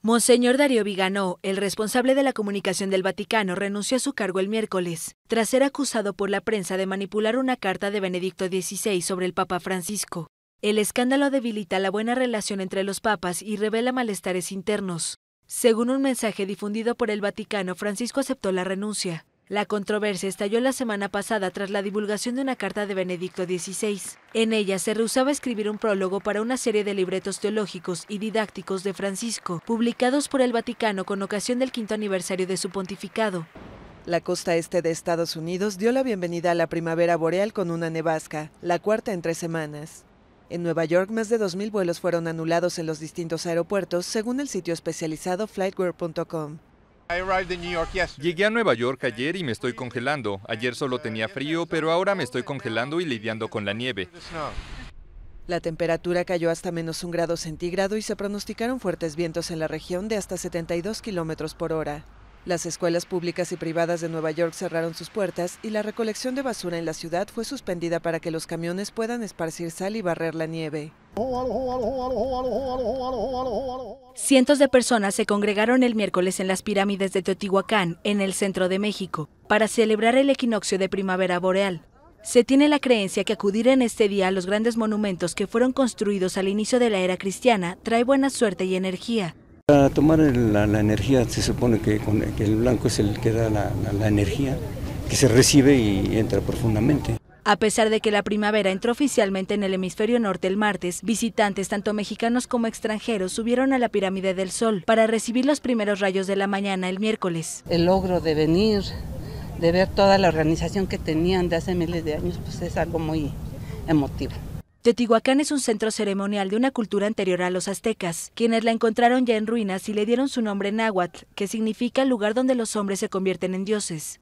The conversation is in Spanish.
Monseñor Darío Viganó, el responsable de la comunicación del Vaticano, renunció a su cargo el miércoles, tras ser acusado por la prensa de manipular una carta de Benedicto XVI sobre el Papa Francisco. El escándalo debilita la buena relación entre los papas y revela malestares internos. Según un mensaje difundido por el Vaticano, Francisco aceptó la renuncia. La controversia estalló la semana pasada tras la divulgación de una carta de Benedicto XVI. En ella se rehusaba escribir un prólogo para una serie de libretos teológicos y didácticos de Francisco, publicados por el Vaticano con ocasión del quinto aniversario de su pontificado. La costa este de Estados Unidos dio la bienvenida a la primavera boreal con una nevasca, la cuarta en tres semanas. En Nueva York, más de 2.000 vuelos fueron anulados en los distintos aeropuertos, según el sitio especializado flightware.com. Llegué a Nueva York ayer y me estoy congelando. Ayer solo tenía frío, pero ahora me estoy congelando y lidiando con la nieve. La temperatura cayó hasta menos un grado centígrado y se pronosticaron fuertes vientos en la región de hasta 72 kilómetros por hora. Las escuelas públicas y privadas de Nueva York cerraron sus puertas y la recolección de basura en la ciudad fue suspendida para que los camiones puedan esparcir sal y barrer la nieve. Cientos de personas se congregaron el miércoles en las pirámides de Teotihuacán, en el centro de México, para celebrar el equinoccio de primavera boreal. Se tiene la creencia que acudir en este día a los grandes monumentos que fueron construidos al inicio de la era cristiana trae buena suerte y energía. Para tomar la, energía, se supone que, el blanco es el que da la energía, que se recibe y entra profundamente. A pesar de que la primavera entró oficialmente en el hemisferio norte el martes, visitantes tanto mexicanos como extranjeros subieron a la pirámide del Sol para recibir los primeros rayos de la mañana el miércoles. El logro de venir, de ver toda la organización que tenían de hace miles de años, pues es algo muy emotivo. Teotihuacán es un centro ceremonial de una cultura anterior a los aztecas, quienes la encontraron ya en ruinas y le dieron su nombre náhuatl, que significa lugar donde los hombres se convierten en dioses.